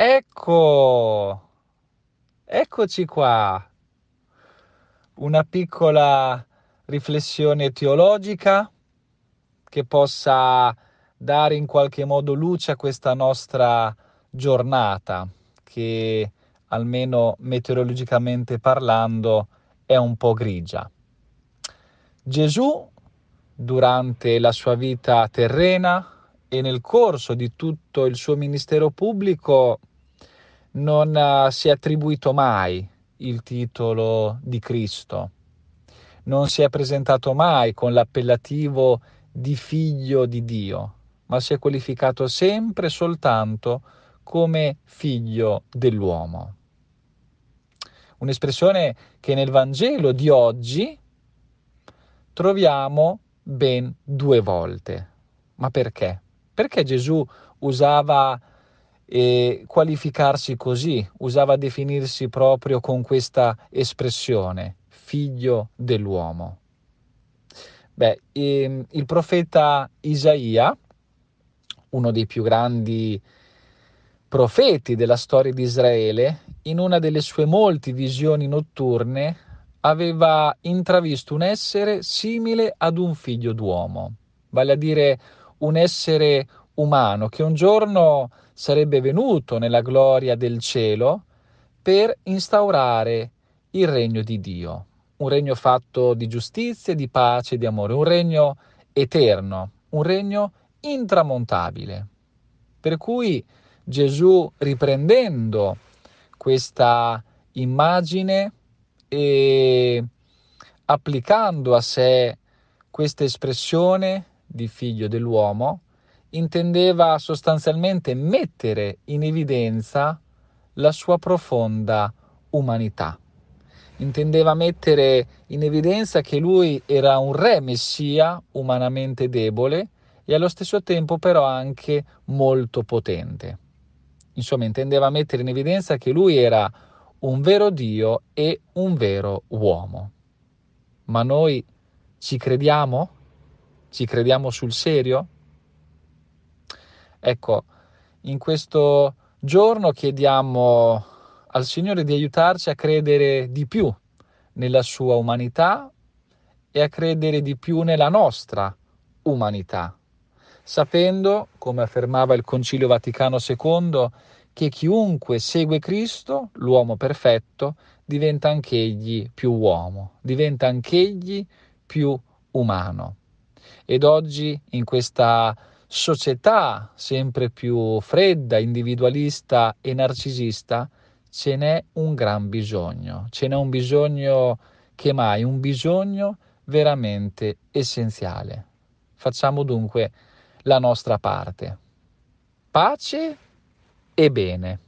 Ecco, eccoci qua. Una piccola riflessione teologica che possa dare in qualche modo luce a questa nostra giornata che almeno meteorologicamente parlando è un po' grigia. Gesù durante la sua vita terrena e nel corso di tutto il suo ministero pubblico non eh, si è attribuito mai il titolo di Cristo, non si è presentato mai con l'appellativo di figlio di Dio, ma si è qualificato sempre soltanto come figlio dell'uomo. Un'espressione che nel Vangelo di oggi troviamo ben due volte. Ma perché? Perché Gesù usava e qualificarsi così, usava definirsi proprio con questa espressione, figlio dell'uomo. Beh, ehm, il profeta Isaia, uno dei più grandi profeti della storia di Israele, in una delle sue molte visioni notturne aveva intravisto un essere simile ad un figlio d'uomo, vale a dire un essere umano che un giorno sarebbe venuto nella gloria del cielo per instaurare il regno di Dio, un regno fatto di giustizia, di pace e di amore, un regno eterno, un regno intramontabile. Per cui Gesù, riprendendo questa immagine e applicando a sé questa espressione di figlio dell'uomo, intendeva sostanzialmente mettere in evidenza la sua profonda umanità. Intendeva mettere in evidenza che lui era un re messia umanamente debole e allo stesso tempo però anche molto potente. Insomma, intendeva mettere in evidenza che lui era un vero Dio e un vero uomo. Ma noi ci crediamo? Ci crediamo sul serio? Ecco, in questo giorno chiediamo al Signore di aiutarci a credere di più nella sua umanità e a credere di più nella nostra umanità, sapendo, come affermava il Concilio Vaticano II, che chiunque segue Cristo, l'uomo perfetto, diventa anch'egli più uomo, diventa anch'egli più umano. Ed oggi in questa società sempre più fredda, individualista e narcisista, ce n'è un gran bisogno, ce n'è un bisogno che mai, un bisogno veramente essenziale. Facciamo dunque la nostra parte. Pace e bene.